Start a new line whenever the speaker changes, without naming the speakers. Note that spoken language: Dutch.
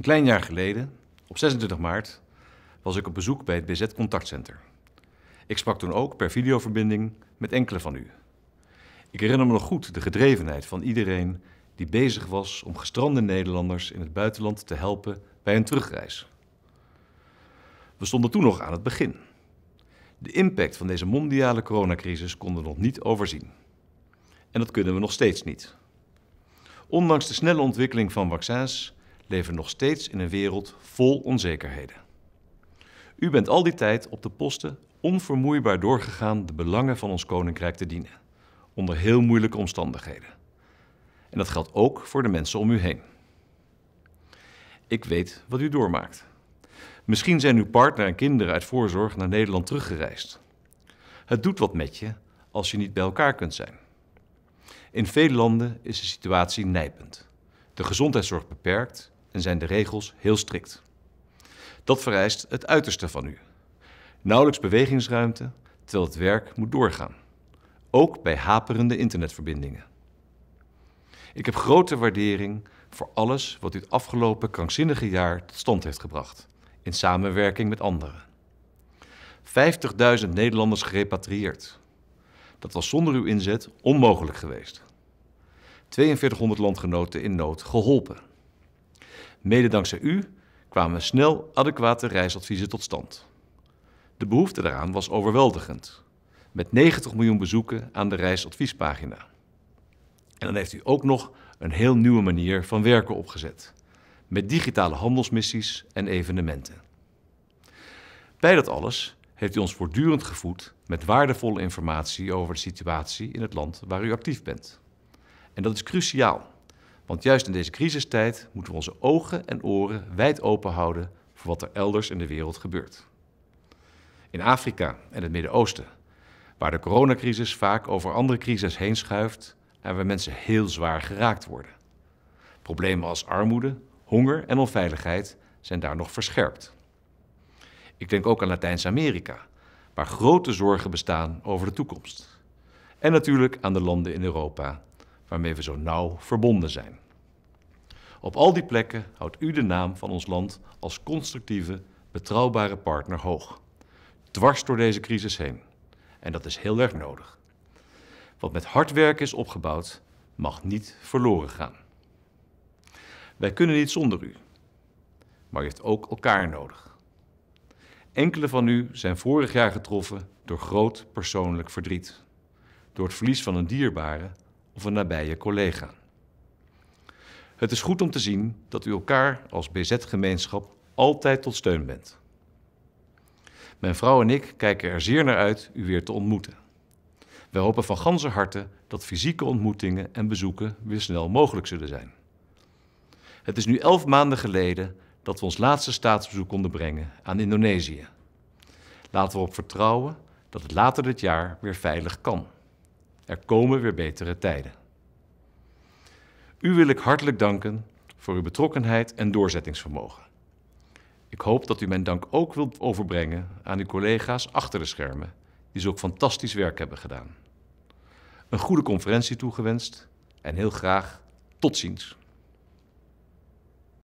Een klein jaar geleden, op 26 maart, was ik op bezoek bij het BZ Contactcenter. Ik sprak toen ook per videoverbinding met enkele van u. Ik herinner me nog goed de gedrevenheid van iedereen die bezig was om gestrande Nederlanders in het buitenland te helpen bij hun terugreis. We stonden toen nog aan het begin. De impact van deze mondiale coronacrisis konden we nog niet overzien. En dat kunnen we nog steeds niet. Ondanks de snelle ontwikkeling van vaccins leven nog steeds in een wereld vol onzekerheden. U bent al die tijd op de posten onvermoeibaar doorgegaan de belangen van ons koninkrijk te dienen, onder heel moeilijke omstandigheden. En dat geldt ook voor de mensen om u heen. Ik weet wat u doormaakt. Misschien zijn uw partner en kinderen uit voorzorg naar Nederland teruggereisd. Het doet wat met je als je niet bij elkaar kunt zijn. In veel landen is de situatie nijpend. De gezondheidszorg beperkt en zijn de regels heel strikt. Dat vereist het uiterste van u. Nauwelijks bewegingsruimte, terwijl het werk moet doorgaan. Ook bij haperende internetverbindingen. Ik heb grote waardering voor alles wat u het afgelopen krankzinnige jaar tot stand heeft gebracht, in samenwerking met anderen. 50.000 Nederlanders gerepatrieerd. Dat was zonder uw inzet onmogelijk geweest. 4200 landgenoten in nood geholpen. Mede dankzij u kwamen snel adequate reisadviezen tot stand. De behoefte daaraan was overweldigend, met 90 miljoen bezoeken aan de reisadviespagina. En dan heeft u ook nog een heel nieuwe manier van werken opgezet, met digitale handelsmissies en evenementen. Bij dat alles heeft u ons voortdurend gevoed met waardevolle informatie over de situatie in het land waar u actief bent. En dat is cruciaal want juist in deze crisistijd moeten we onze ogen en oren wijd open houden voor wat er elders in de wereld gebeurt. In Afrika en het Midden-Oosten, waar de coronacrisis vaak over andere crises heen schuift en waar mensen heel zwaar geraakt worden. Problemen als armoede, honger en onveiligheid zijn daar nog verscherpt. Ik denk ook aan Latijns-Amerika, waar grote zorgen bestaan over de toekomst. En natuurlijk aan de landen in Europa waarmee we zo nauw verbonden zijn. Op al die plekken houdt u de naam van ons land als constructieve, betrouwbare partner hoog. Dwars door deze crisis heen. En dat is heel erg nodig. Wat met hard werken is opgebouwd, mag niet verloren gaan. Wij kunnen niet zonder u. Maar u heeft ook elkaar nodig. Enkele van u zijn vorig jaar getroffen door groot persoonlijk verdriet. Door het verlies van een dierbare of een nabije collega. Het is goed om te zien dat u elkaar als BZ-gemeenschap altijd tot steun bent. Mijn vrouw en ik kijken er zeer naar uit u weer te ontmoeten. We hopen van ganse harte dat fysieke ontmoetingen en bezoeken weer snel mogelijk zullen zijn. Het is nu elf maanden geleden dat we ons laatste staatsbezoek konden brengen aan Indonesië. Laten we op vertrouwen dat het later dit jaar weer veilig kan. Er komen weer betere tijden. U wil ik hartelijk danken voor uw betrokkenheid en doorzettingsvermogen. Ik hoop dat u mijn dank ook wilt overbrengen aan uw collega's achter de schermen, die zulk fantastisch werk hebben gedaan. Een goede conferentie toegewenst en heel graag tot ziens.